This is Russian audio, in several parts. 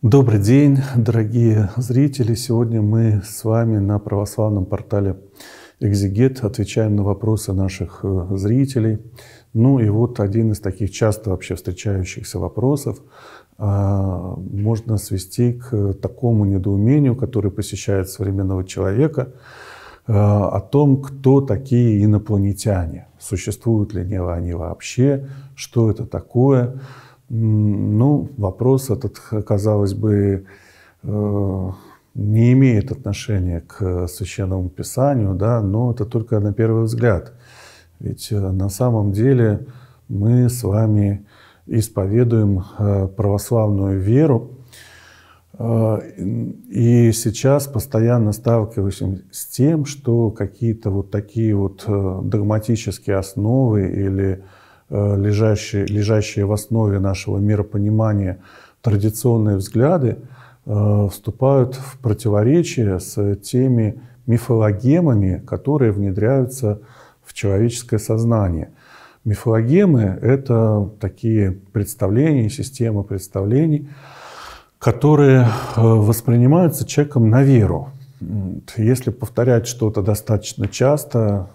Добрый день, дорогие зрители! Сегодня мы с вами на православном портале Экзигет отвечаем на вопросы наших э, зрителей. Ну и вот один из таких часто вообще встречающихся вопросов а, можно свести к такому недоумению, которое посещает современного человека, э, о том, кто такие инопланетяне, существуют ли они вообще, что это такое – ну, вопрос этот, казалось бы, э, не имеет отношения к священному писанию, да, но это только на первый взгляд. Ведь э, на самом деле мы с вами исповедуем э, православную веру, и сейчас постоянно сталкиваемся с тем, что какие-то вот такие вот догматические основы или Э, лежащие, лежащие в основе нашего миропонимания традиционные взгляды, э, вступают в противоречие с теми мифологемами, которые внедряются в человеческое сознание. Мифологемы – это такие представления, системы представлений, которые э, воспринимаются человеком на веру. Если повторять что-то достаточно часто,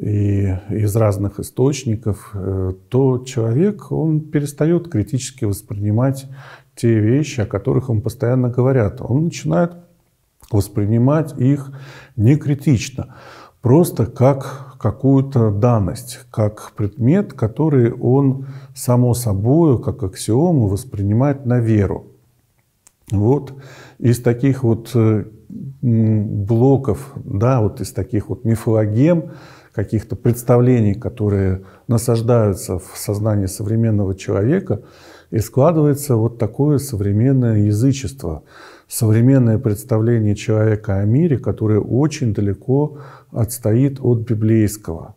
и из разных источников, э, то человек, он перестает критически воспринимать те вещи, о которых им постоянно говорят. Он начинает воспринимать их не критично, просто как какую-то данность, как предмет, который он само собой, как аксиому воспринимает на веру. Вот из таких вот э, блоков, да, вот из таких вот мифологем, каких-то представлений, которые насаждаются в сознании современного человека, и складывается вот такое современное язычество, современное представление человека о мире, которое очень далеко отстоит от библейского.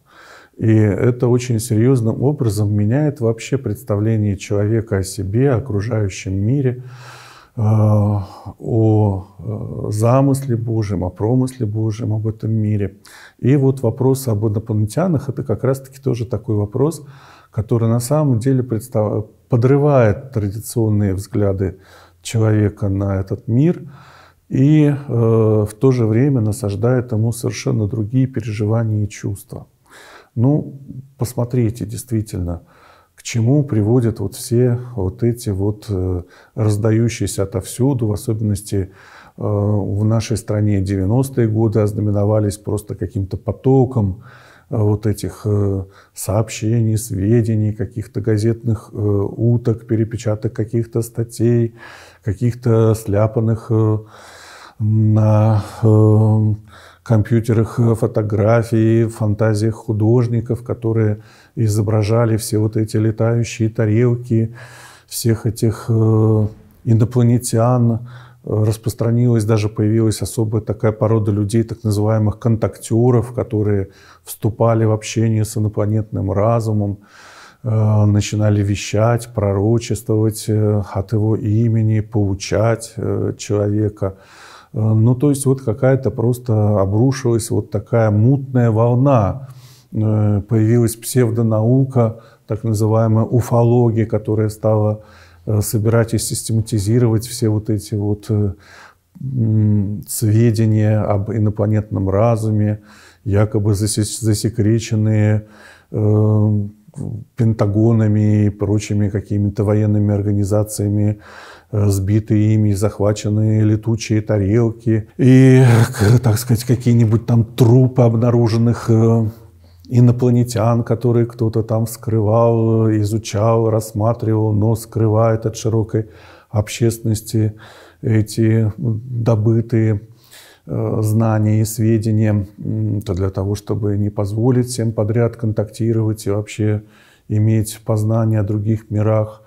И это очень серьезным образом меняет вообще представление человека о себе, о окружающем мире. Э, о э, замысле Божьем, о промысле Божьем об этом мире. И вот вопрос об инопланетянах – это как раз-таки тоже такой вопрос, который на самом деле представ... подрывает традиционные взгляды человека на этот мир и э, в то же время насаждает ему совершенно другие переживания и чувства. Ну, посмотрите, действительно – к чему приводят вот все вот эти вот э, раздающиеся отовсюду, в особенности э, в нашей стране 90-е годы ознаменовались просто каким-то потоком э, вот этих сообщений, сведений, каких-то газетных уток, перепечаток каких-то статей, каких-то сляпанных на компьютерах э, фотографии, фантазиях художников, которые изображали все вот эти летающие тарелки, всех этих э, инопланетян, распространилась, даже появилась особая такая порода людей, так называемых контактеров, которые вступали в общение с инопланетным разумом, э, начинали вещать, пророчествовать от его имени, поучать человека. Э, ну, то есть вот какая-то просто обрушилась вот такая мутная волна. Э, появилась псевдонаука, так называемая уфология, которая стала э, собирать и систематизировать все вот эти вот сведения об инопланетном разуме, якобы засекреченные Пентагонами и прочими какими-то военными организациями э, сбитые ими, захваченные летучие тарелки и, так сказать, какие-нибудь там трупы обнаруженных э, инопланетян, которые кто-то там скрывал, изучал, рассматривал, но скрывает от широкой общественности эти добытые Э, знания и сведения, то для того, чтобы не позволить всем подряд контактировать и вообще иметь познания о других мирах.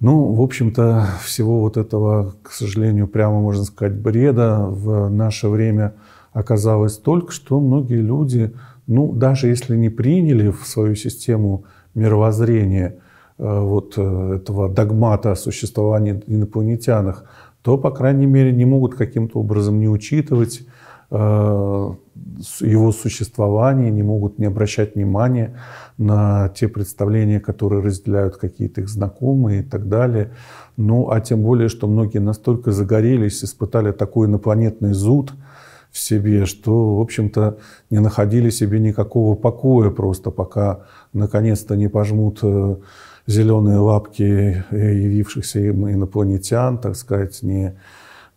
Ну, в общем-то, всего вот этого, к сожалению, прямо можно сказать, бреда в наше время оказалось только, что многие люди, ну, даже если не приняли в свою систему мировоззрения э, вот э, этого догмата о существовании инопланетянах, то, по крайней мере, не могут каким-то образом не учитывать э, его существование, не могут не обращать внимания на те представления, которые разделяют какие-то их знакомые и так далее. Ну, а тем более, что многие настолько загорелись, испытали такой инопланетный зуд в себе, что, в общем-то, не находили себе никакого покоя просто, пока наконец-то не пожмут э, зеленые лапки э, явившихся им инопланетян, так сказать, не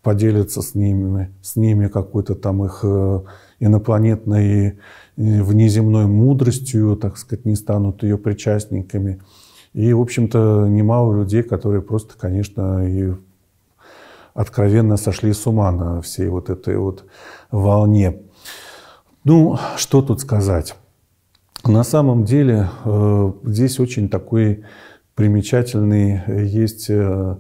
поделятся с ними, с ними какой-то там их э, инопланетной э, внеземной мудростью, так сказать, не станут ее причастниками. И, в общем-то, немало людей, которые просто, конечно, и откровенно сошли с ума на всей вот этой вот волне. Ну, что тут сказать? На самом деле э, здесь очень такой примечательный э, есть э,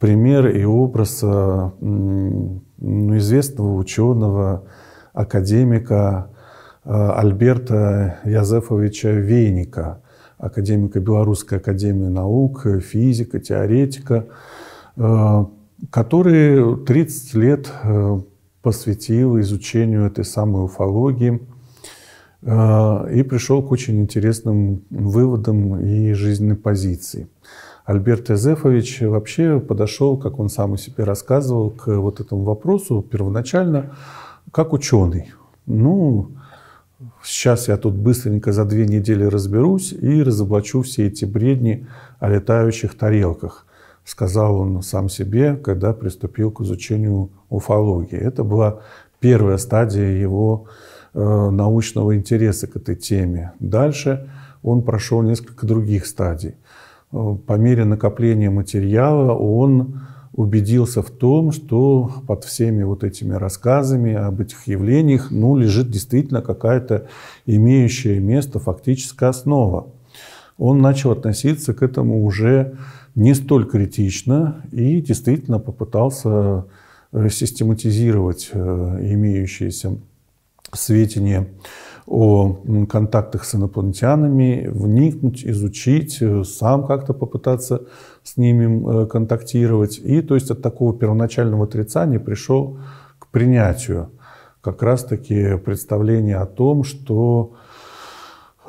пример и образ ну, известного ученого, академика Альберта Язефовича Вейника, академика Белорусской академии наук, физика, теоретика, который 30 лет посвятил изучению этой самой уфологии, а, и пришел к очень интересным выводам и жизненной позиции. Альберт Эзефович вообще подошел, как он сам у себе рассказывал, к вот этому вопросу первоначально как ученый. Ну, сейчас я тут быстренько за две недели разберусь и разоблачу все эти бредни о летающих тарелках, сказал он сам себе, когда приступил к изучению уфологии. Это была первая стадия его Э, научного интереса к этой теме. Дальше он прошел несколько других стадий. Э, по мере накопления материала он убедился в том, что под всеми вот этими рассказами об этих явлениях ну, лежит действительно какая-то имеющая место фактическая основа. Он начал относиться к этому уже не столь критично и действительно попытался э, систематизировать имеющиеся сведения о контактах с инопланетянами, вникнуть, изучить, э, сам как-то попытаться с ними э, контактировать. И то есть от такого первоначального отрицания пришел к принятию как раз-таки представление о том, что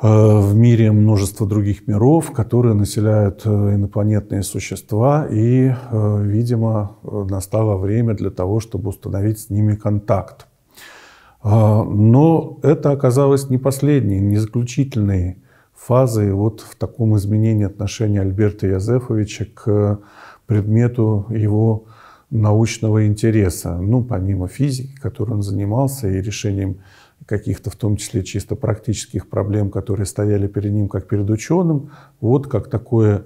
э, в мире множество других миров, которые населяют инопланетные существа, и, видимо, настало время для того, чтобы установить с ними контакт. А, но это оказалось не последней, не заключительной фазой вот в таком изменении отношения Альберта Язефовича к предмету его научного интереса. Ну, помимо физики, которой он занимался, и решением каких-то, в том числе чисто практических проблем, которые стояли перед ним, как перед ученым, вот как такое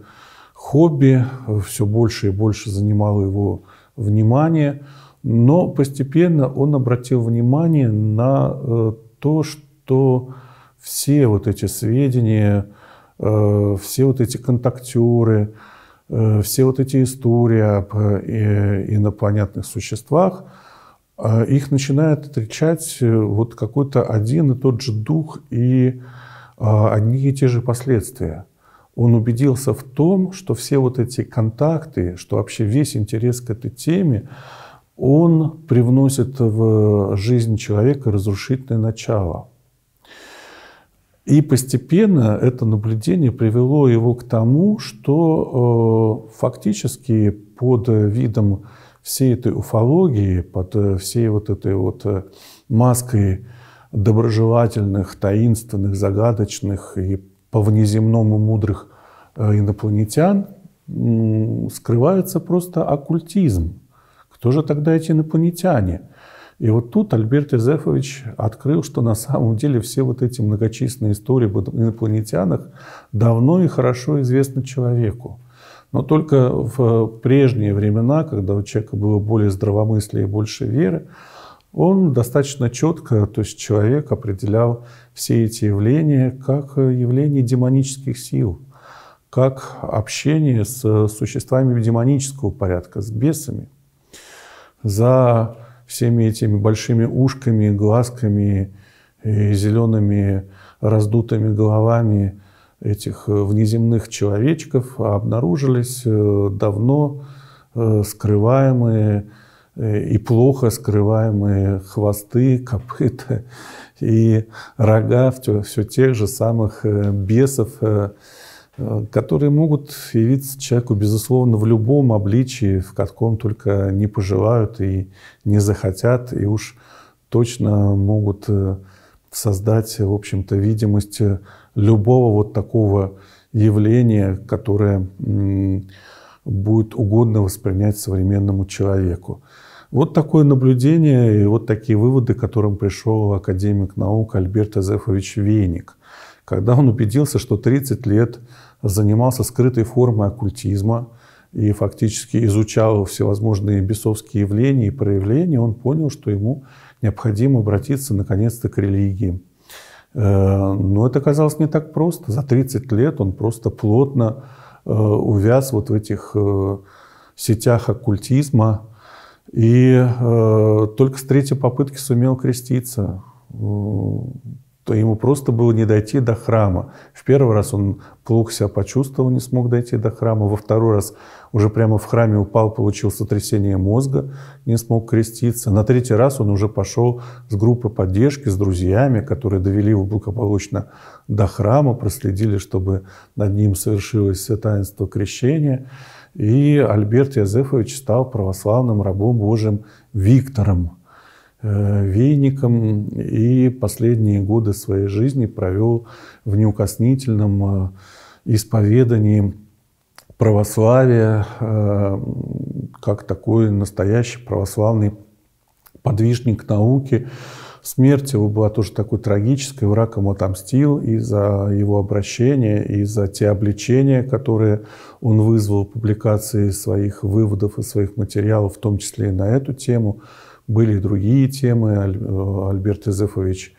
хобби все больше и больше занимало его внимание – но постепенно он обратил внимание на э, то, что все вот эти сведения, э, все вот эти контактеры, э, все вот эти истории об инопланетных существах, их начинает отличать вот какой-то один и тот же дух и одни и те же последствия. Он убедился в том, что все вот эти контакты, что вообще весь интерес к этой теме, он привносит в жизнь человека разрушительное начало. И постепенно это наблюдение привело его к тому, что э, фактически под видом всей этой уфологии, под всей вот этой вот маской доброжелательных, таинственных, загадочных и по-внеземному мудрых э, инопланетян скрывается просто оккультизм. Кто же тогда эти инопланетяне? И вот тут Альберт Изефович открыл, что на самом деле все вот эти многочисленные истории об инопланетянах давно и хорошо известны человеку. Но только в прежние времена, когда у человека было более здравомыслия и больше веры, он достаточно четко, то есть человек определял все эти явления как явления демонических сил, как общение с существами демонического порядка, с бесами за всеми этими большими ушками, глазками и зелеными раздутыми головами этих э, внеземных человечков а обнаружились э, давно э, скрываемые и плохо скрываемые хвосты, копыта и рога все, все тех же самых бесов, которые могут явиться человеку, безусловно, в любом обличии, в каком только не пожелают и не захотят, и уж точно могут э, создать, в общем-то, видимость любого вот такого явления, которое будет угодно воспринять современному человеку. Вот такое наблюдение и вот такие выводы, к которым пришел академик наук Альберт Азефович Веник, когда он убедился, что 30 лет – занимался скрытой формой оккультизма и фактически изучал всевозможные бесовские явления и проявления, он понял, что ему необходимо обратиться наконец-то к религии. Э, но это оказалось не так просто. За 30 лет он просто плотно э, увяз вот в этих э, сетях оккультизма. И только с третьей попытки сумел креститься что ему просто было не дойти до храма. В первый раз он плохо себя почувствовал, не смог дойти до храма. Во второй раз уже прямо в храме упал, получил сотрясение мозга, не смог креститься. На третий раз он уже пошел с группой поддержки, с друзьями, которые довели его благополучно до храма, проследили, чтобы над ним совершилось таинство крещения. И Альберт Язефович стал православным рабом Божьим Виктором. Э, веником и последние годы своей жизни провел в неукоснительном э, исповедании православия э, как такой настоящий православный подвижник науки. Смерть его была тоже такой трагической, враг ему отомстил и за его обращение, и за те обличения, которые он вызвал публикации своих выводов и своих материалов, в том числе и на эту тему – были и другие темы. Э, Альберт Изефович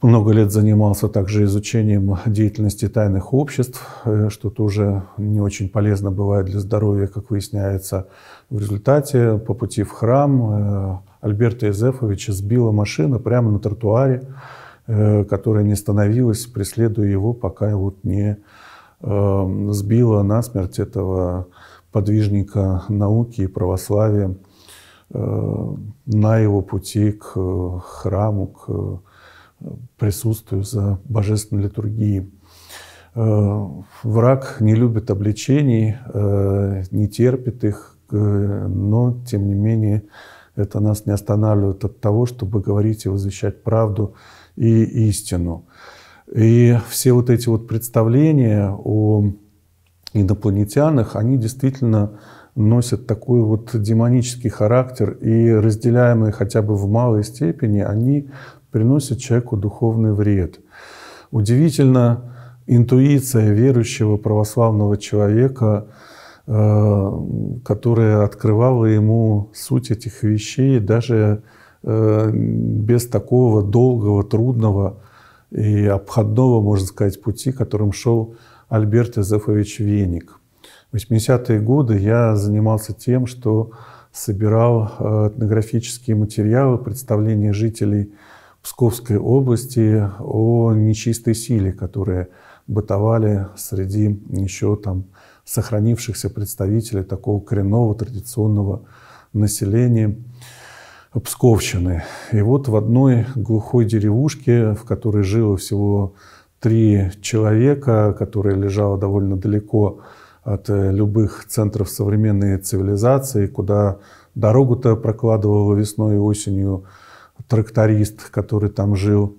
много лет занимался также изучением деятельности тайных обществ, э, что тоже не очень полезно бывает для здоровья, как выясняется. В результате по пути в храм э, Альберта Изефовича сбила машина прямо на тротуаре, которая не становилась, преследуя его, пока вот не сбила насмерть этого подвижника науки и православия на его пути к храму, к присутствию за божественной литургией. Враг не любит обличений, не терпит их, но, тем не менее, это нас не останавливает от того, чтобы говорить и возвещать правду и истину. И все вот эти вот представления о инопланетянах, они действительно носят такой вот демонический характер, и разделяемые хотя бы в малой степени, они приносят человеку духовный вред. Удивительно, интуиция верующего православного человека, э, которая открывала ему суть этих вещей, даже э, без такого долгого, трудного и обходного, можно сказать, пути, которым шел Альберт Изефович Веник. В 80-е годы я занимался тем, что собирал э, этнографические материалы, представления жителей Псковской области о нечистой силе, которые бытовали среди еще там сохранившихся представителей такого коренного традиционного населения Псковщины. И вот в одной глухой деревушке, в которой жило всего три человека, которая лежала довольно далеко от э, любых центров современной цивилизации, куда дорогу-то прокладывала весной и осенью тракторист, который там жил.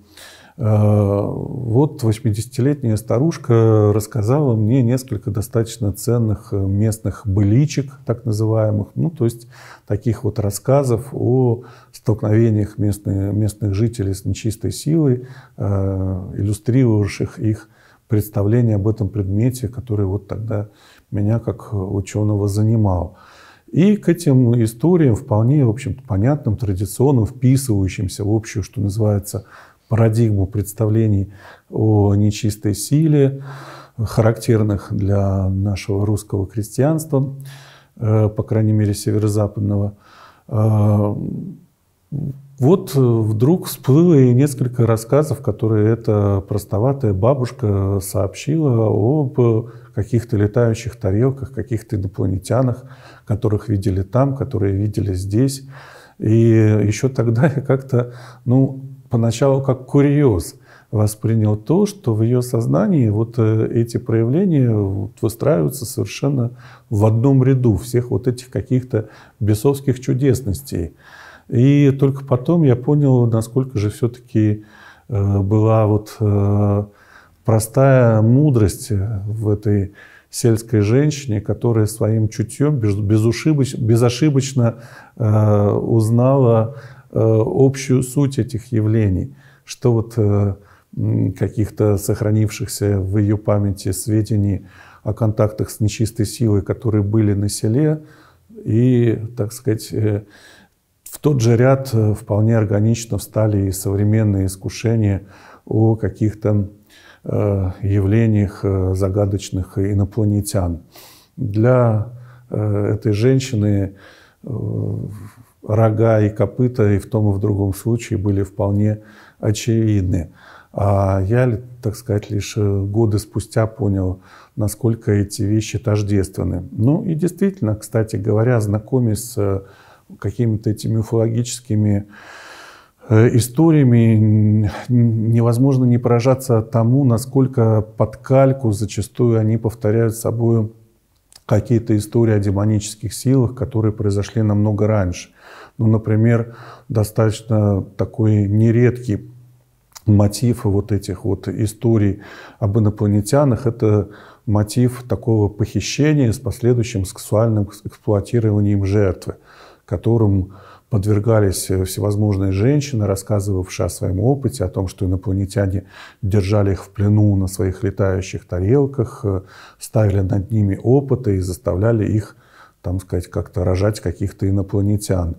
Э, вот 80-летняя старушка рассказала мне несколько достаточно ценных э, местных быличек, так называемых, ну, то есть таких вот рассказов о столкновениях местных, местных жителей с нечистой силой, иллюстрировавших их представление об этом предмете, который вот тогда меня как э, ученого занимал. И к этим историям, вполне, в общем понятным, традиционным, вписывающимся в общую, что называется, парадигму представлений о нечистой силе, характерных для нашего русского крестьянства, э, по крайней мере, северо-западного, э, вот э, вдруг всплыло и несколько рассказов, которые эта простоватая бабушка сообщила об э, каких-то летающих тарелках, каких-то инопланетянах, которых видели там, которые видели здесь. И еще тогда я как-то, ну, поначалу как курьез воспринял то, что в ее сознании вот э, эти проявления выстраиваются совершенно в одном ряду всех вот этих каких-то бесовских чудесностей – и только потом я понял, насколько же все-таки э, была вот э, простая мудрость в этой сельской женщине, которая своим чутьем безошибочно, безошибочно э, узнала общую суть этих явлений, что вот каких-то сохранившихся в ее памяти сведений о контактах с нечистой силой, которые были на селе, и, так сказать, в тот же ряд э, вполне органично встали и современные искушения о каких-то э, явлениях э, загадочных инопланетян. Для этой женщины рога и копыта и в том и в другом случае были вполне очевидны. А я, так сказать, лишь годы спустя понял, насколько эти вещи тождественны. Ну и действительно, кстати говоря, знакомясь с какими-то этими уфологическими э, историями невозможно не поражаться тому, насколько под кальку зачастую они повторяют собой какие-то истории о демонических силах, которые произошли намного раньше. Ну, например, достаточно такой нередкий мотив вот этих вот историй об инопланетянах – это мотив такого похищения с последующим сексуальным эксплуатированием жертвы – которым подвергались э, всевозможные женщины, рассказывавшие о своем опыте, о том, что инопланетяне держали их в плену на своих летающих тарелках, э, ставили над ними опыты и заставляли их, там сказать, как-то рожать каких-то инопланетян.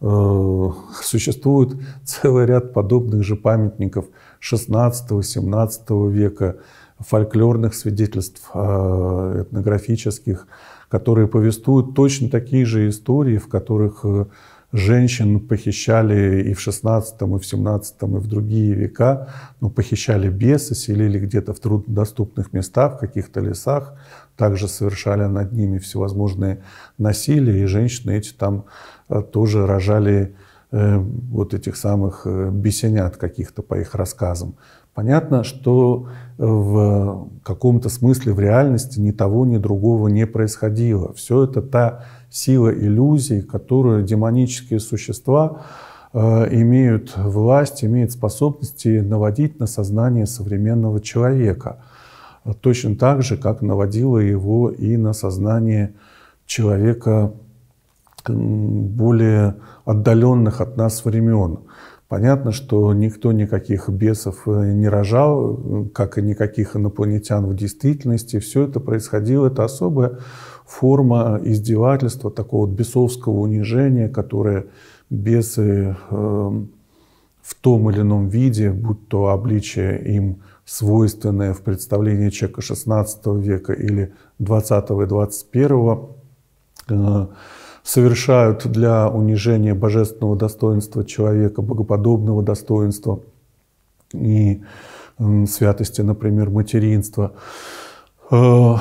Э, существует целый ряд подобных же памятников XVI-XVII века, фольклорных свидетельств этнографических, которые повествуют точно такие же истории, в которых э, женщин похищали и в XVI, и в XVII, и в другие века, но похищали бесы, селили где-то в труднодоступных местах, в каких-то лесах, также совершали над ними всевозможные насилия, и женщины эти там э, тоже рожали э, вот этих самых бесенят каких-то по их рассказам. Понятно, что э, в каком-то смысле в реальности ни того, ни другого не происходило. Все это та сила иллюзий, которую демонические существа э, имеют власть, имеют способности наводить на сознание современного человека. Точно так же, как наводило его и на сознание человека более отдаленных от нас времен. Понятно, что никто никаких бесов э, не рожал, как и никаких инопланетян в действительности. Все это происходило, это особая форма издевательства, такого вот бесовского унижения, которое бесы э, в том или ином виде, будь то обличие им свойственное в представлении человека 16 века или 20 и 21 э, совершают для унижения божественного достоинства человека, богоподобного достоинства и святости, например, материнства, э,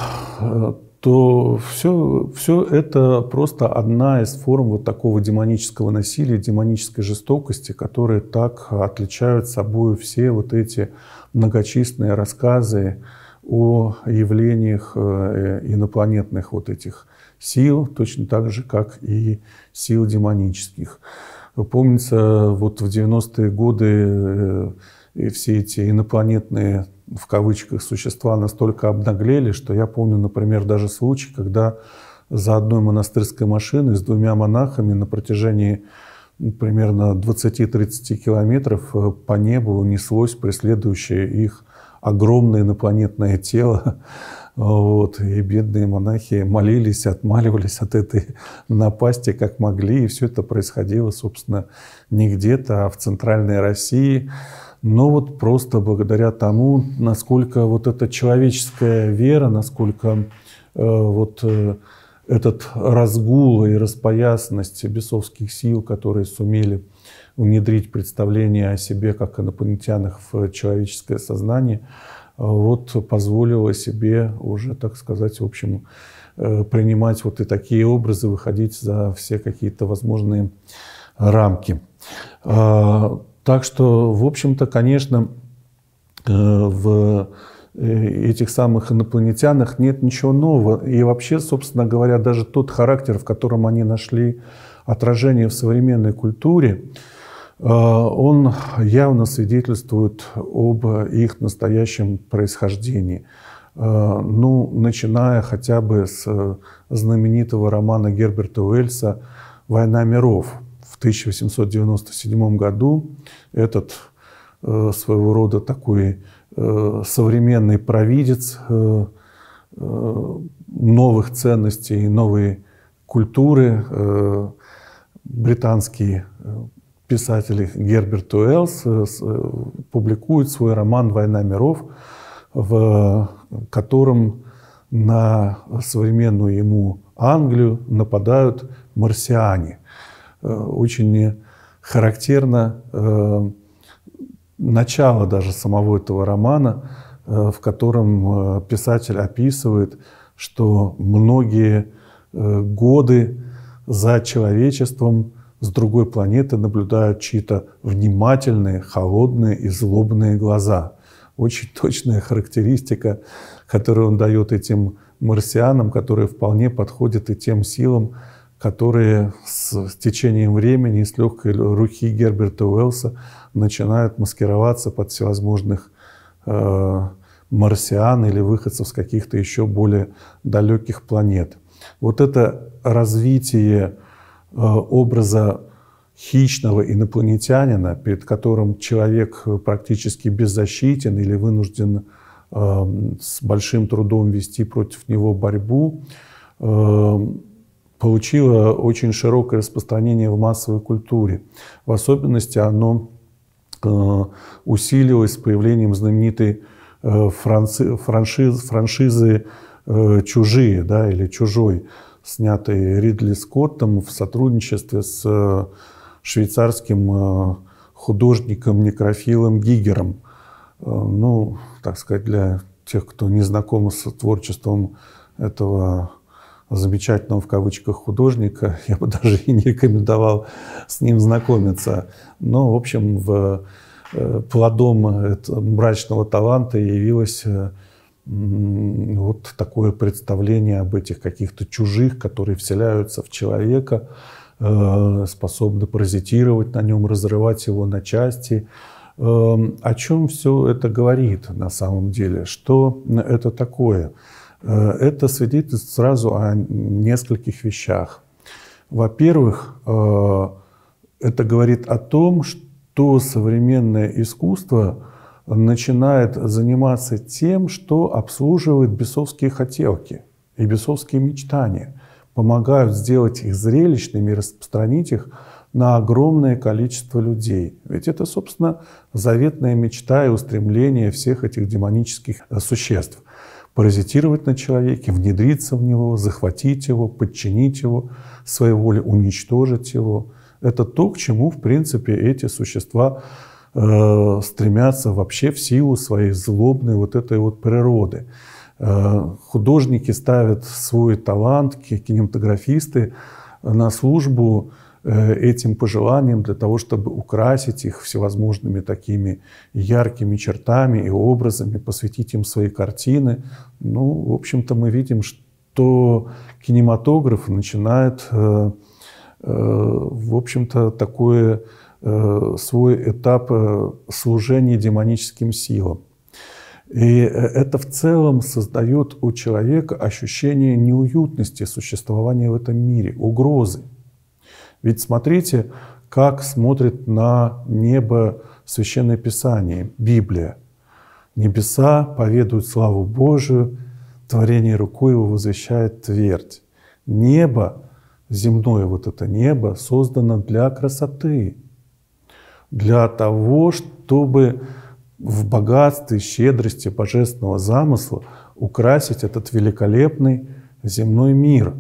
то все, все это просто одна из форм вот такого демонического насилия, демонической жестокости, которые так отличают собой все вот эти многочисленные рассказы о явлениях э, инопланетных вот этих сил, точно так же, как и сил демонических. Помнится, вот в 90-е годы э, все эти инопланетные, в кавычках, существа настолько обнаглели, что я помню, например, даже случай, когда за одной монастырской машиной с двумя монахами на протяжении ну, примерно 20-30 километров э, по небу неслось преследующее их огромное инопланетное тело Вот. И бедные монахи молились, отмаливались от этой напасти, как могли. И все это происходило, собственно, не где-то, а в центральной России. Но вот просто благодаря тому, насколько вот эта человеческая вера, насколько э, вот э, этот разгул и распоясность бесовских сил, которые сумели внедрить представление о себе как инопланетянах в человеческое сознание, вот позволила себе уже, так сказать, в общем, э, принимать вот и такие образы, выходить за все какие-то возможные рамки. А, так что, в общем-то, конечно, э, в э, этих самых инопланетянах нет ничего нового. И вообще, собственно говоря, даже тот характер, в котором они нашли отражение в современной культуре, а, он явно свидетельствует об их настоящем происхождении. А, ну, начиная хотя бы с э, знаменитого романа Герберта Уэльса «Война миров». В 1897 году этот э, своего рода такой э, современный провидец новых ценностей, и новой культуры, британский писатель Герберт Уэллс э, э, публикует свой роман «Война миров», в котором на современную ему Англию нападают марсиане. Э, очень характерно начало даже самого этого романа, в котором писатель описывает, что многие годы за человечеством – с другой планеты наблюдают чьи-то внимательные, холодные и злобные глаза. Очень точная характеристика, которую он дает этим марсианам, которая вполне подходит и тем силам, которые с течением времени и с легкой руки Герберта Уэллса начинают маскироваться под всевозможных э, марсиан или выходцев с каких-то еще более далеких планет. Вот это развитие Э, образа хищного инопланетянина, перед которым человек э, практически беззащитен или вынужден э, с большим трудом вести против него борьбу, получило очень широкое распространение в массовой культуре. В особенности оно усилилось с появлением знаменитой франшизы, франшизы «Чужие» да, или «Чужой», снятый Ридли Скоттом в сотрудничестве с э, швейцарским э, художником-некрофилом Гигером. Э, ну, так сказать, для тех, кто не знаком с творчеством этого замечательного в кавычках художника, я бы даже и не рекомендовал с ним знакомиться. Но, в общем, в, плодом этого мрачного таланта явилась вот такое представление об этих каких-то чужих, которые вселяются в человека, э, способны паразитировать на нем, разрывать его на части. Эм, о чем все это говорит на самом деле? Что это такое? Э, это свидетельствует сразу о нескольких вещах. Во-первых, э, это говорит о том, что современное искусство начинает заниматься тем, что обслуживает бесовские хотелки и бесовские мечтания, помогают сделать их зрелищными и распространить их на огромное количество людей. Ведь это, собственно, заветная мечта и устремление всех этих демонических э, существ. Паразитировать на человеке, внедриться в него, захватить его, подчинить его, своей воле уничтожить его. Это то, к чему, в принципе, эти существа Э, стремятся вообще в силу своей злобной вот этой вот природы. Э, художники ставят свой талант, кинематографисты э, на службу этим пожеланиям для того, чтобы украсить их всевозможными такими яркими чертами и образами, посвятить им свои картины. Ну, в общем-то, мы видим, что кинематограф начинает, в общем-то, такое Э, свой этап э, служения демоническим силам. И э, это в целом создает у человека ощущение неуютности существования в этом мире, угрозы. Ведь смотрите, как смотрит на небо Священное Писание, Библия. Небеса поведают славу Божию, творение руку его возвещает твердь. Небо, земное вот это небо, создано для красоты, для того, чтобы в богатстве, щедрости божественного замысла украсить этот великолепный земной мир,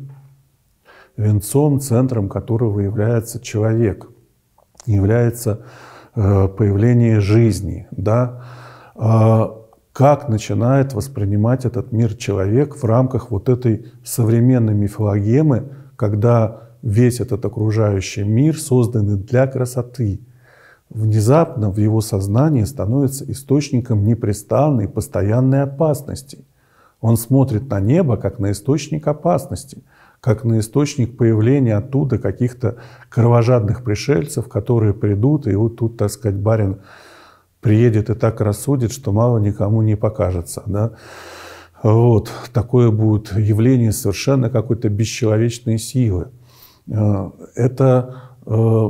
венцом, центром которого является человек, является э, появление жизни. Да? А как начинает воспринимать этот мир человек в рамках вот этой современной мифологемы, когда весь этот окружающий мир созданы для красоты, внезапно в его сознании становится источником непрестанной постоянной опасности. Он смотрит на небо как на источник опасности, как на источник появления оттуда каких-то кровожадных пришельцев, которые придут, и вот тут, так сказать, барин приедет и так рассудит, что мало никому не покажется. Да? Вот, такое будет явление совершенно какой-то бесчеловечной силы. Э, это э,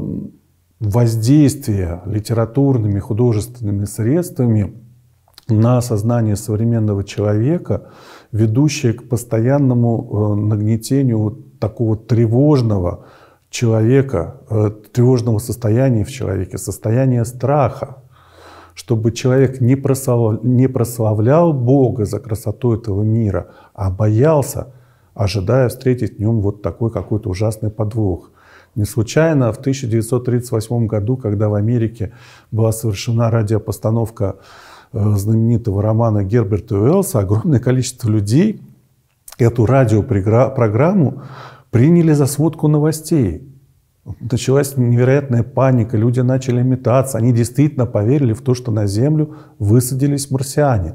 воздействие литературными, художественными средствами на сознание современного человека, ведущее к постоянному э, нагнетению такого тревожного человека, э, тревожного состояния в человеке, состояния страха, чтобы человек не прославлял Бога за красоту этого мира, а боялся, ожидая встретить в нем вот такой какой-то ужасный подвох. Не случайно в 1938 году, когда в Америке была совершена радиопостановка э, знаменитого романа Герберта Уэллса, огромное количество людей эту радиопрограмму приняли за сводку новостей. Началась невероятная паника, люди начали метаться, они действительно поверили в то, что на Землю высадились марсиане.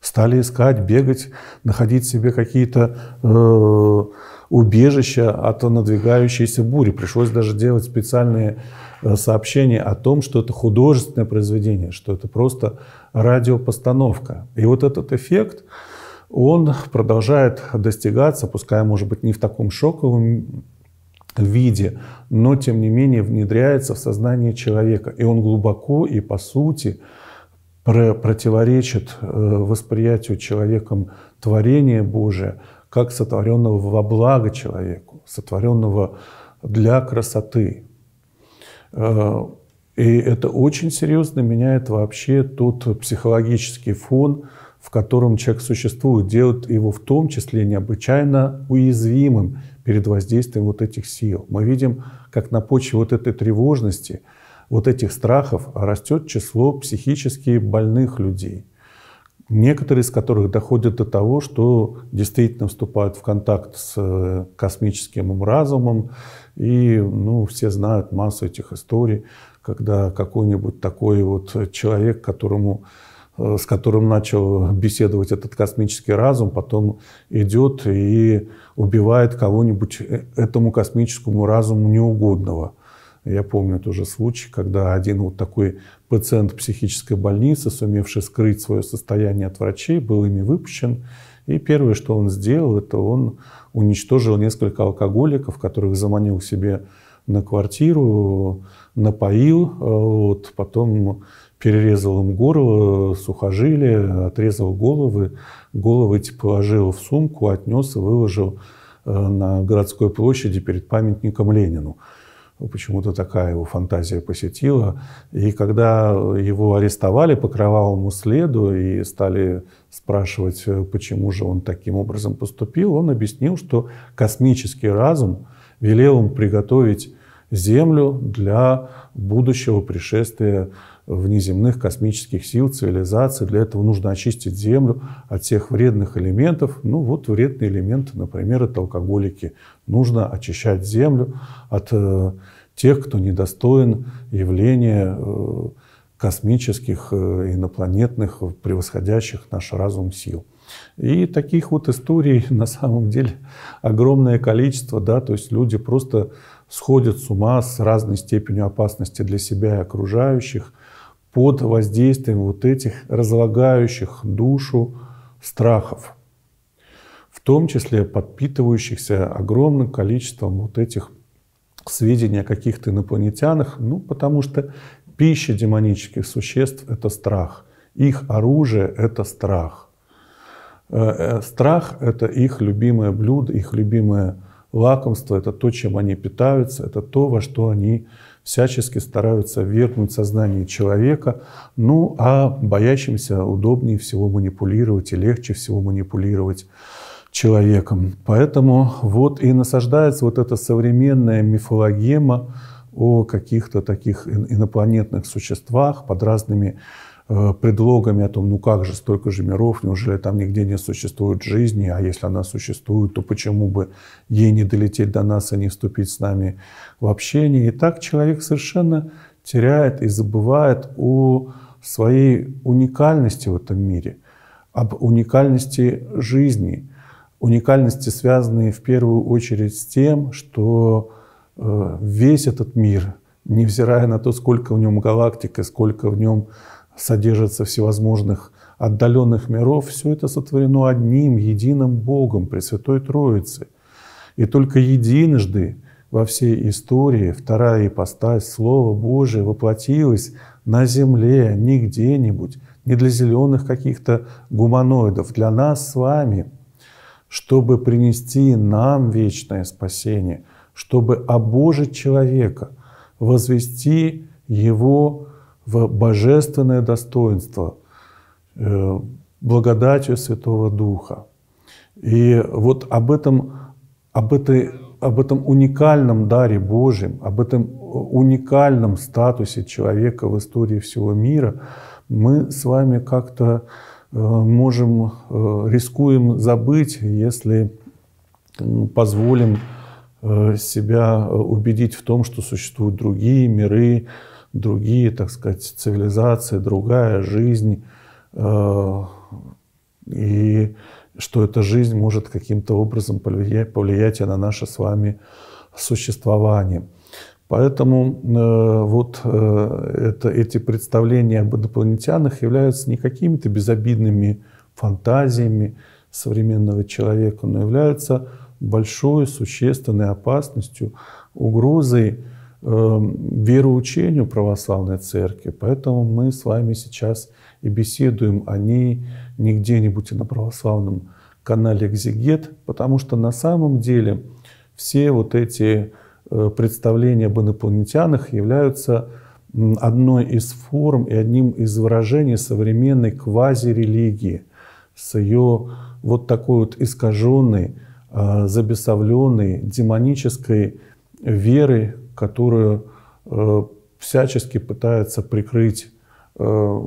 Стали искать, бегать, находить себе какие-то э, убежища а от надвигающейся бури. Пришлось даже делать специальные э, сообщения о том, что это художественное произведение, что это просто радиопостановка. И вот этот эффект, он продолжает достигаться, пускай, может быть, не в таком шоковом виде, но, тем не менее, внедряется в сознание человека. И он глубоко и, по сути, противоречит э, восприятию человеком творения Божия – как сотворенного во благо человеку, сотворенного для красоты. Э, и это очень серьезно меняет вообще тот психологический фон, в котором человек существует, делает его в том числе необычайно уязвимым перед воздействием вот этих сил. Мы видим, как на почве вот этой тревожности, вот этих страхов растет число психически больных людей – некоторые из которых доходят до того, что действительно вступают в контакт с э, космическим разумом, и ну, все знают массу этих историй, когда какой-нибудь такой вот человек, которому э, с которым начал беседовать этот космический разум, потом идет и убивает кого-нибудь э, этому космическому разуму неугодного. Я помню тоже случай, когда один вот такой пациент психической больницы, сумевший скрыть свое состояние от врачей, был ими выпущен. И первое, что он сделал, это он уничтожил несколько алкоголиков, которых заманил себе на квартиру, напоил, э, вот, потом перерезал им горло, сухожилие, отрезал головы, головы эти положил в сумку, отнес и выложил э, на городской площади перед памятником Ленину. Ну, почему-то такая его фантазия посетила. И когда его арестовали по кровавому следу и стали спрашивать, э, почему же он таким образом поступил, он объяснил, что космический разум велел ему приготовить Землю для будущего пришествия внеземных космических сил, цивилизаций. Для этого нужно очистить Землю от всех вредных элементов. Ну вот вредные элементы, например, это алкоголики. Нужно очищать Землю от э, тех, кто недостоин явления э, космических, э, инопланетных, превосходящих наш разум сил. И таких вот историй на самом деле огромное количество, да, то есть люди просто сходят с ума с разной степенью опасности для себя и окружающих – под воздействием вот этих разлагающих душу страхов, в том числе подпитывающихся огромным количеством вот этих сведений о каких-то инопланетянах, ну, потому что пища демонических существ — это страх, их оружие — это страх. Э, э, страх — это их любимое блюдо, их любимое лакомство, это то, чем они питаются, это то, во что они всячески стараются вернуть сознание человека, ну а боящимся удобнее всего манипулировать и легче всего манипулировать человеком. Поэтому вот и насаждается вот эта современная мифологема о каких-то таких инопланетных существах под разными Э, предлогами о том, ну как же столько же миров, неужели там нигде не существует жизни, а если она существует, то почему бы ей не долететь до нас и не вступить с нами в общение. И так человек совершенно теряет и забывает о своей уникальности в этом мире, об уникальности жизни, уникальности, связанной в первую очередь с тем, что э, весь этот мир, невзирая на то, сколько в нем галактик и сколько в нем содержится всевозможных отдаленных миров, все это сотворено одним, единым Богом, Пресвятой Троицы. И только единожды во всей истории вторая ипостась Слова Божия воплотилась на земле, не где-нибудь, не для зеленых каких-то гуманоидов, для нас с вами, чтобы принести нам вечное спасение, чтобы обожить человека, возвести его в божественное достоинство, э, благодатью Святого Духа. И вот об этом, об этой, об этом уникальном даре Божьем, об этом уникальном статусе человека в истории всего мира мы с вами как-то э, можем, э, рискуем забыть, если позволим себя убедить в том, что существуют другие миры, другие, так сказать, цивилизации, другая жизнь, э, и что эта жизнь может каким-то образом повлиять, на наше с вами существование. Поэтому э, вот э, это, эти представления об инопланетянах являются не какими-то безобидными фантазиями современного человека, но являются большой, существенной опасностью, угрозой Эм, вероучению православной церкви. Поэтому мы с вами сейчас и беседуем о ней не где-нибудь а на православном канале «Экзегет», потому что на самом деле все вот эти э, представления об инопланетянах являются одной из форм и одним из выражений современной квазирелигии с ее вот такой вот искаженной, а, забесовленной, демонической веры которую э, всячески пытается прикрыть э,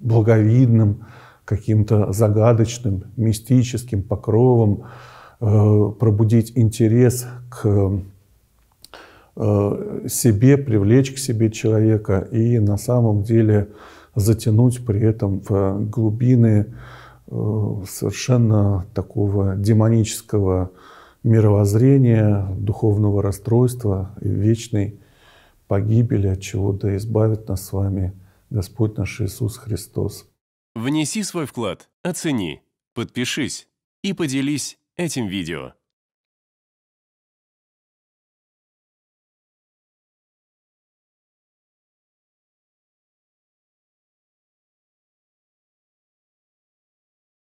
благовидным, каким-то загадочным, мистическим покровом, э, пробудить интерес к себе, привлечь к себе человека и на самом деле затянуть при этом в глубины совершенно такого демонического мировоззрения, духовного расстройства и вечной погибели, от чего да избавит нас с вами Господь наш Иисус Христос. Внеси свой вклад, оцени, подпишись и поделись этим видео.